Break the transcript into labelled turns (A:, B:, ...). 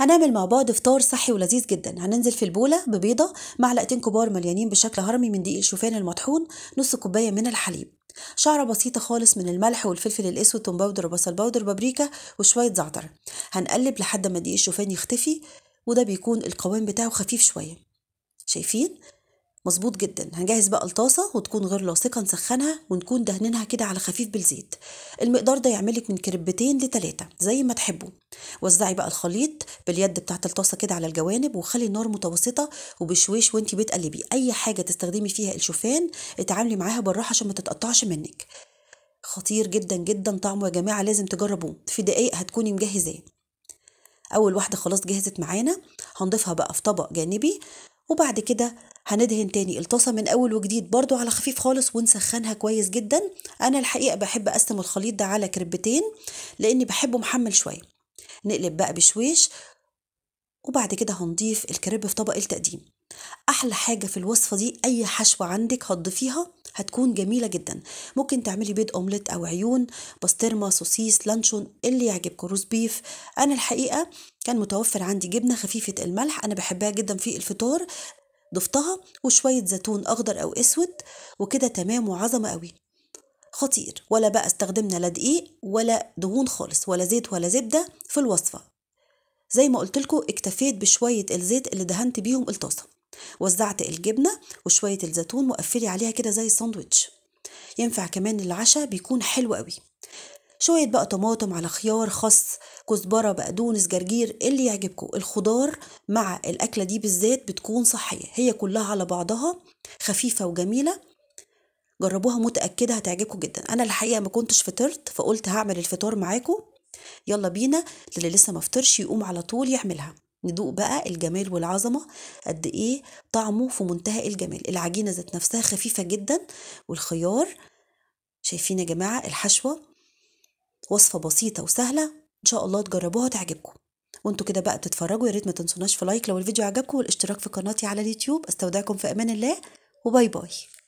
A: هنعمل مع بعض فطار صحي ولذيذ جدا هننزل في البوله ببيضه معلقتين كبار مليانين بشكل هرمي من دقيق الشوفان المطحون نص كوبايه من الحليب شعره بسيطة خالص من الملح والفلفل الأسود توم باودر وبصل باودر بابريكا وشوية زعتر هنقلب لحد ما دقيق الشوفان يختفي وده بيكون القوام بتاعه خفيف شوية شايفين مظبوط جدا هنجهز بقى الطاسه وتكون غير لاصقه نسخنها ونكون دهنينها كده على خفيف بالزيت المقدار ده يعملك من كربتين لتلاتة زي ما تحبوا وزعي بقى الخليط باليد بتاعه الطاسه كده على الجوانب وخلي النار متوسطه وبشويش وانت بتقلبي اي حاجه تستخدمي فيها الشوفان اتعاملي معاها بالراحه عشان ما تتقطعش منك خطير جدا جدا طعمه يا جماعه لازم تجربوه في دقايق هتكوني مجهزاه اول واحده خلاص جهزت معانا هنضيفها بقى في طبق جانبي وبعد كده هندهن تاني الطاسة من أول وجديد برضو على خفيف خالص ونسخنها كويس جدا أنا الحقيقة بحب أقسم الخليط ده على كربتين لأني بحبه محمل شوية نقلب بقى بشويش وبعد كده هنضيف الكريب في طبق التقديم احلى حاجه في الوصفه دي اي حشوه عندك هتضيفيها هتكون جميله جدا ممكن تعملي بيض اومليت او عيون بسطرمه سوسيس لانشون اللي يعجبك روز بيف انا الحقيقه كان متوفر عندي جبنه خفيفه الملح انا بحبها جدا في الفطار ضفتها وشوية زيتون أخضر أو أسود وكده تمام وعظمة قوي خطير ولا بقى استخدمنا لا دقيق ولا دهون خالص ولا زيت ولا زبدة في الوصفة زي ما قلت لكم اكتفيت بشوية الزيت اللي دهنت بيهم الطاسة وزعت الجبنة وشوية الزيتون وقفلي عليها كده زي الساندوتش ينفع كمان العشاء بيكون حلو قوي شوية بقى طماطم على خيار خس كزبرة بقدونس جرجير اللي يعجبكم الخضار مع الأكلة دي بالذات بتكون صحية هي كلها على بعضها خفيفة وجميلة جربوها متأكدة هتعجبكم جدا أنا الحقيقة ما كنتش فطرت فقلت هعمل الفطار معاكم يلا بينا اللي لسه ما فطرش يقوم على طول يعملها ندوق بقى الجمال والعظمة قد إيه طعمه في منتهى الجمال العجينة ذات نفسها خفيفة جدا والخيار شايفين يا جماعة الحشوة وصفه بسيطه وسهله ان شاء الله تجربوها تعجبكم وانتوا كده بقى بتتفرجوا يا ريت ما تنسوناش في لايك لو الفيديو عجبكم والاشتراك في قناتي على اليوتيوب استودعكم في امان الله وباي باي